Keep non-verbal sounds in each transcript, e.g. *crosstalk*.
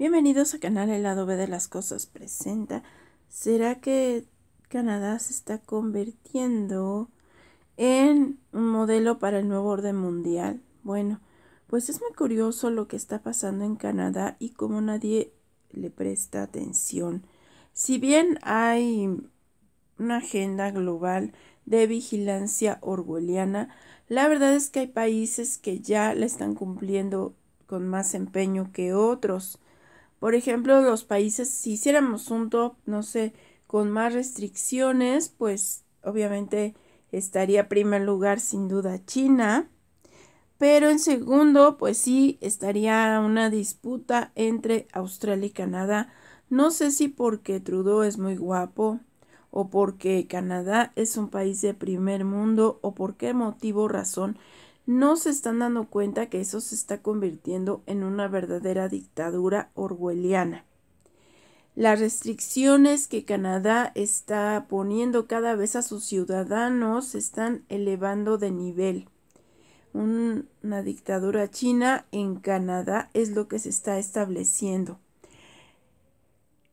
Bienvenidos a Canal El lado B de las cosas presenta. ¿Será que Canadá se está convirtiendo en un modelo para el nuevo orden mundial? Bueno, pues es muy curioso lo que está pasando en Canadá y cómo nadie le presta atención. Si bien hay una agenda global de vigilancia orwelliana, la verdad es que hay países que ya la están cumpliendo con más empeño que otros. Por ejemplo, los países, si hiciéramos un top, no sé, con más restricciones, pues obviamente estaría en primer lugar sin duda China, pero en segundo, pues sí, estaría una disputa entre Australia y Canadá. No sé si porque Trudeau es muy guapo, o porque Canadá es un país de primer mundo, o por qué motivo, razón, no se están dando cuenta que eso se está convirtiendo en una verdadera dictadura orwelliana. Las restricciones que Canadá está poniendo cada vez a sus ciudadanos se están elevando de nivel. una dictadura china en Canadá es lo que se está estableciendo.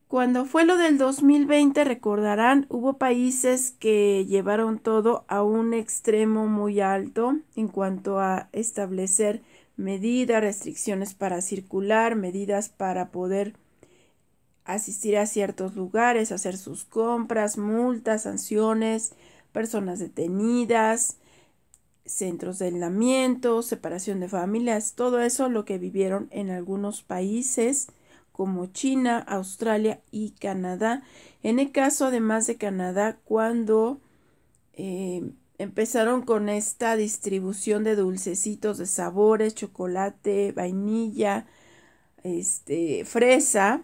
Cuando fue lo del 2020, recordarán, hubo países que llevaron todo a un extremo muy alto en cuanto a establecer medidas, restricciones para circular, medidas para poder asistir a ciertos lugares, hacer sus compras, multas, sanciones, personas detenidas, centros de aislamiento, separación de familias, todo eso lo que vivieron en algunos países como China, Australia y Canadá. En el caso, además de Canadá, cuando eh, empezaron con esta distribución de dulcecitos de sabores, chocolate, vainilla, este, fresa,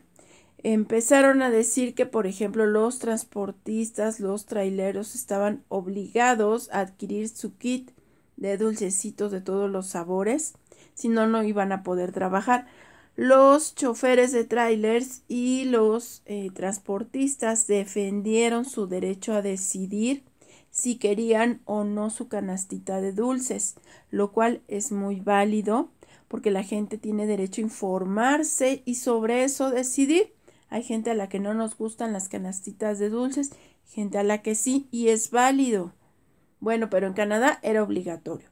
empezaron a decir que, por ejemplo, los transportistas, los traileros estaban obligados a adquirir su kit de dulcecitos de todos los sabores, si no, no iban a poder trabajar. Los choferes de trailers y los eh, transportistas defendieron su derecho a decidir si querían o no su canastita de dulces, lo cual es muy válido porque la gente tiene derecho a informarse y sobre eso decidir. Hay gente a la que no nos gustan las canastitas de dulces, gente a la que sí y es válido. Bueno, pero en Canadá era obligatorio.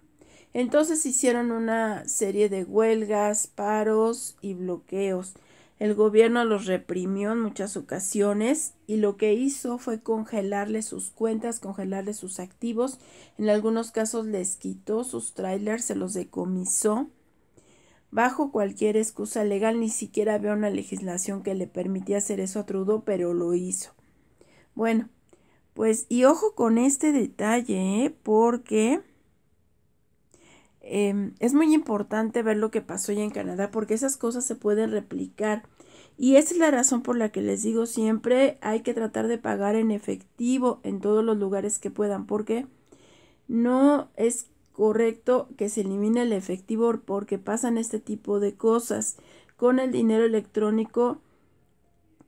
Entonces hicieron una serie de huelgas, paros y bloqueos. El gobierno los reprimió en muchas ocasiones y lo que hizo fue congelarle sus cuentas, congelarle sus activos. En algunos casos les quitó sus trailers, se los decomisó. Bajo cualquier excusa legal, ni siquiera había una legislación que le permitía hacer eso a Trudeau, pero lo hizo. Bueno, pues y ojo con este detalle, ¿eh? porque Em, es muy importante ver lo que pasó ya en Canadá porque esas cosas se pueden replicar. Y esa es la razón por la que les digo siempre hay que tratar de pagar en efectivo en todos los lugares que puedan porque no es correcto que se elimine el efectivo porque pasan este tipo de cosas. Con el dinero electrónico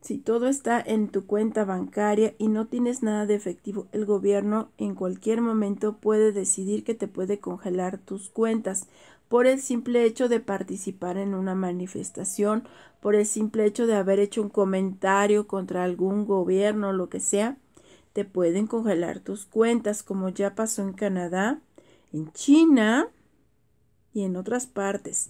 si todo está en tu cuenta bancaria y no tienes nada de efectivo, el gobierno en cualquier momento puede decidir que te puede congelar tus cuentas por el simple hecho de participar en una manifestación, por el simple hecho de haber hecho un comentario contra algún gobierno, o lo que sea, te pueden congelar tus cuentas como ya pasó en Canadá, en China y en otras partes.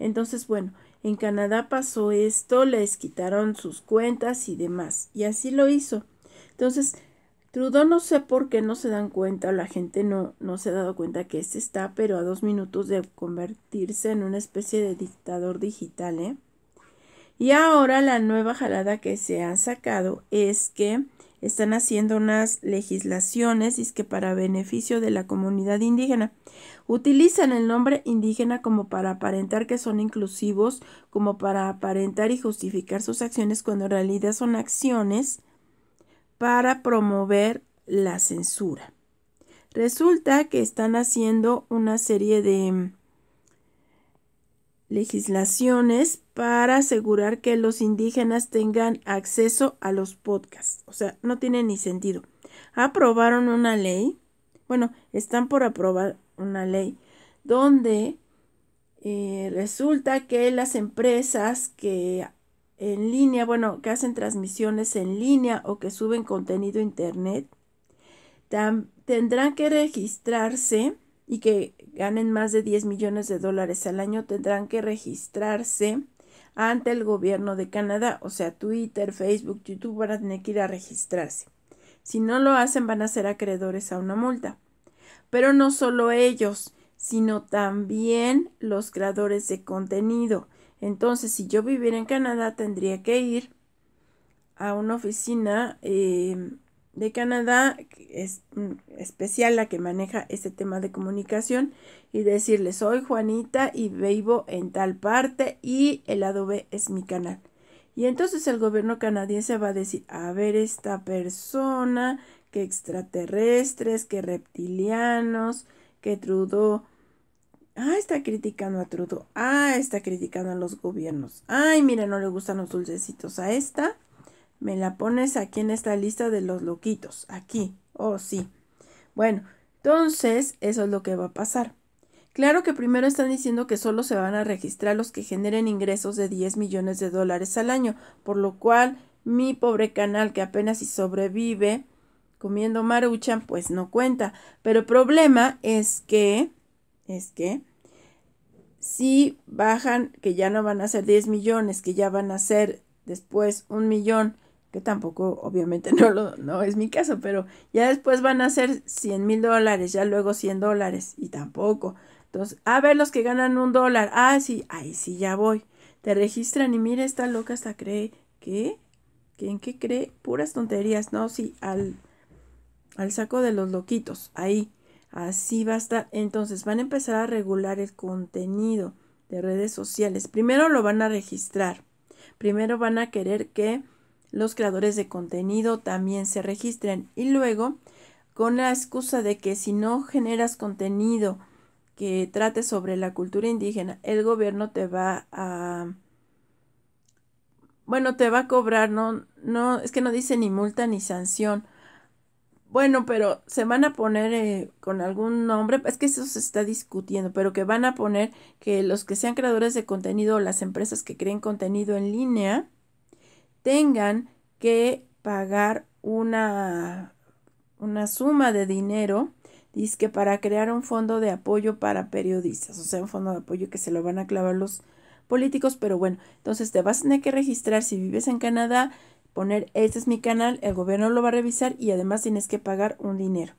Entonces, bueno, en Canadá pasó esto, les quitaron sus cuentas y demás. Y así lo hizo. Entonces, Trudeau no sé por qué no se dan cuenta, la gente no, no se ha dado cuenta que este está, pero a dos minutos de convertirse en una especie de dictador digital, ¿eh? Y ahora la nueva jalada que se han sacado es que están haciendo unas legislaciones, es que para beneficio de la comunidad indígena. Utilizan el nombre indígena como para aparentar que son inclusivos, como para aparentar y justificar sus acciones cuando en realidad son acciones para promover la censura. Resulta que están haciendo una serie de legislaciones para asegurar que los indígenas tengan acceso a los podcasts. O sea, no tiene ni sentido. Aprobaron una ley, bueno, están por aprobar una ley donde eh, resulta que las empresas que en línea, bueno, que hacen transmisiones en línea o que suben contenido internet, tendrán que registrarse y que ganen más de 10 millones de dólares al año tendrán que registrarse ante el gobierno de Canadá, o sea, Twitter, Facebook, YouTube van a tener que ir a registrarse. Si no lo hacen van a ser acreedores a una multa. Pero no solo ellos, sino también los creadores de contenido. Entonces, si yo viviera en Canadá, tendría que ir a una oficina eh, de Canadá, es mm, especial la que maneja este tema de comunicación, y decirle, soy Juanita y vivo en tal parte y el lado B es mi canal. Y entonces el gobierno canadiense va a decir, a ver esta persona, que extraterrestres, que reptilianos, que Trudeau Ah, está criticando a Trudeau. Ah, está criticando a los gobiernos. Ay, mira, no le gustan los dulcecitos a esta. Me la pones aquí en esta lista de los loquitos. Aquí. Oh, sí. Bueno, entonces eso es lo que va a pasar. Claro que primero están diciendo que solo se van a registrar los que generen ingresos de 10 millones de dólares al año, por lo cual mi pobre canal que apenas si sobrevive comiendo maruchan, pues no cuenta. Pero el problema es que, es que, si bajan, que ya no van a ser 10 millones, que ya van a ser después un millón que tampoco obviamente *laughs* no, lo, no es mi caso, pero ya después van a ser 100 mil dólares, ya luego 100 dólares y tampoco. Entonces, a ver los que ganan un dólar, ah, sí, ahí sí ya voy. Te registran y mira, esta loca hasta cree que, ¿en qué cree? Puras tonterías, no, sí, al, al saco de los loquitos, ahí, así va a estar. Entonces van a empezar a regular el contenido de redes sociales. Primero lo van a registrar, primero van a querer que los creadores de contenido también se registren y luego con la excusa de que si no generas contenido que trate sobre la cultura indígena, el gobierno te va a bueno, te va a cobrar, no no es que no dice ni multa ni sanción. Bueno, pero se van a poner eh, con algún nombre, es que eso se está discutiendo, pero que van a poner que los que sean creadores de contenido o las empresas que creen contenido en línea tengan que pagar una, una suma de dinero, dice que para crear un fondo de apoyo para periodistas, o sea, un fondo de apoyo que se lo van a clavar los políticos, pero bueno, entonces te vas a tener que registrar si vives en Canadá, poner, este es mi canal, el gobierno lo va a revisar y además tienes que pagar un dinero.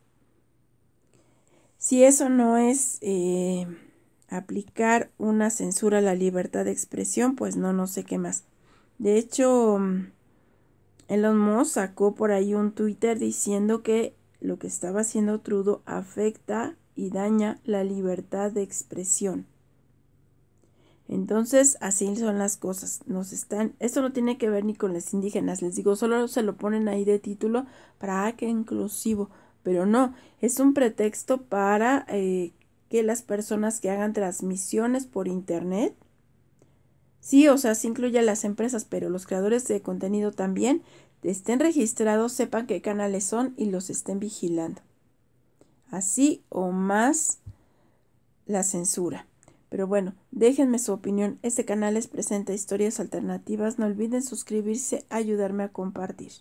Si eso no es eh, aplicar una censura a la libertad de expresión, pues no, no sé qué más. De hecho, mm, Elon Musk sacó por ahí un Twitter diciendo que lo que estaba haciendo Trudeau afecta y daña la libertad de expresión. Entonces, así son las cosas. Nos están, esto no tiene que ver ni con las indígenas, les digo, solo se lo ponen ahí de título para ah, que inclusivo, pero no, es un pretexto para eh, que las personas que hagan transmisiones por internet Sí, o sea, se incluye a las empresas, pero los creadores de contenido también estén registrados, sepan qué canales son y los estén vigilando. Así o más la censura. Pero bueno, déjenme su opinión. Este canal les presenta historias alternativas. No olviden suscribirse, ayudarme a compartir.